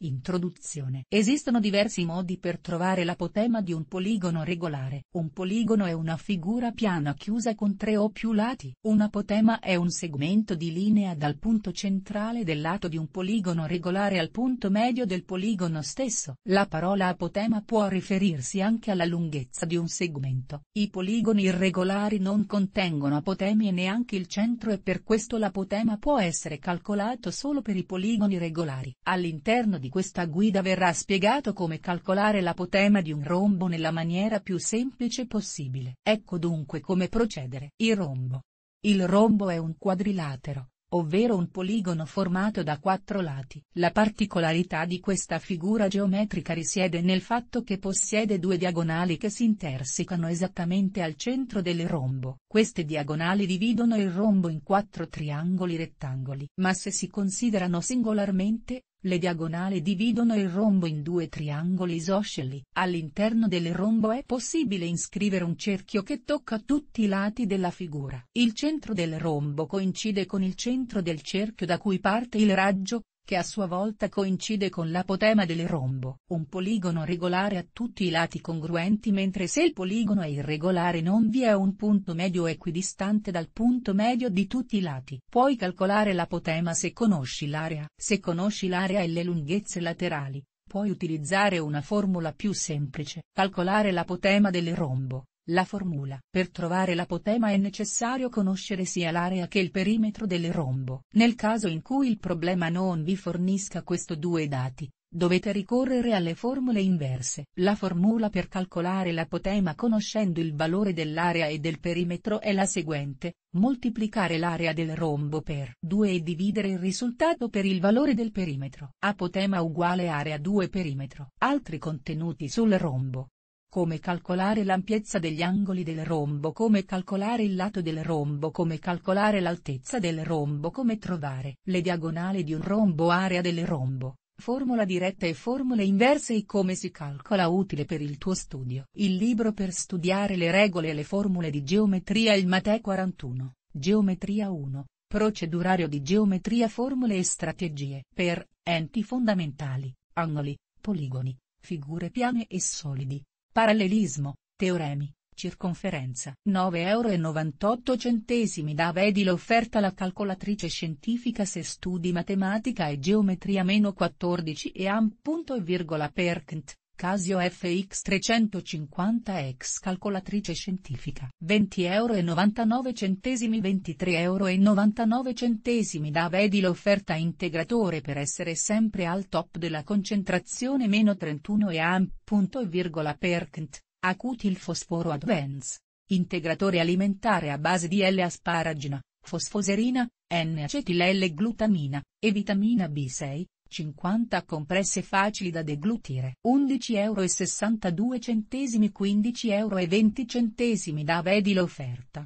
Introduzione Esistono diversi modi per trovare l'apotema di un poligono regolare. Un poligono è una figura piana chiusa con tre o più lati. Un apotema è un segmento di linea dal punto centrale del lato di un poligono regolare al punto medio del poligono stesso. La parola apotema può riferirsi anche alla lunghezza di un segmento. I poligoni irregolari non contengono apotemi e neanche il centro e per questo l'apotema può essere calcolato solo per i poligoni regolari. All'interno di di questa guida verrà spiegato come calcolare l'apotema di un rombo nella maniera più semplice possibile. Ecco dunque come procedere. Il rombo. Il rombo è un quadrilatero, ovvero un poligono formato da quattro lati. La particolarità di questa figura geometrica risiede nel fatto che possiede due diagonali che si intersecano esattamente al centro del rombo. Queste diagonali dividono il rombo in quattro triangoli rettangoli, ma se si considerano singolarmente, le diagonali dividono il rombo in due triangoli isosceli. All'interno del rombo è possibile inscrivere un cerchio che tocca tutti i lati della figura. Il centro del rombo coincide con il centro del cerchio da cui parte il raggio, che a sua volta coincide con l'apotema del rombo. Un poligono regolare ha tutti i lati congruenti mentre se il poligono è irregolare non vi è un punto medio equidistante dal punto medio di tutti i lati. Puoi calcolare l'apotema se conosci l'area. Se conosci l'area e le lunghezze laterali, puoi utilizzare una formula più semplice. Calcolare l'apotema del rombo la formula. Per trovare l'apotema è necessario conoscere sia l'area che il perimetro del rombo. Nel caso in cui il problema non vi fornisca questi due dati, dovete ricorrere alle formule inverse. La formula per calcolare l'apotema conoscendo il valore dell'area e del perimetro è la seguente, moltiplicare l'area del rombo per 2 e dividere il risultato per il valore del perimetro. Apotema uguale area 2 perimetro. Altri contenuti sul rombo come calcolare l'ampiezza degli angoli del rombo, come calcolare il lato del rombo, come calcolare l'altezza del rombo, come trovare le diagonali di un rombo, area del rombo, formula diretta e formule inverse e come si calcola utile per il tuo studio. Il libro per studiare le regole e le formule di geometria il Mate 41, Geometria 1, Procedurario di geometria formule e strategie per enti fondamentali, angoli, poligoni, figure piane e solidi Parallelismo, teoremi, circonferenza. 9,98 euro da vedi l'offerta la calcolatrice scientifica se studi matematica e geometria meno 14 e am. Percent, Casio FX350X calcolatrice scientifica. 20,99 euro. 23,99 euro. da Vedi l'offerta integratore per essere sempre al top della concentrazione meno 31 e AM, punto e virgola percent, acuti il fosforo advance. Integratore alimentare a base di L-asparagina, fosfoserina, N-acetil-L-glutamina, e vitamina B6, 50 compresse facili da deglutire. 11,62 euro 15,20 euro da vedi l'offerta.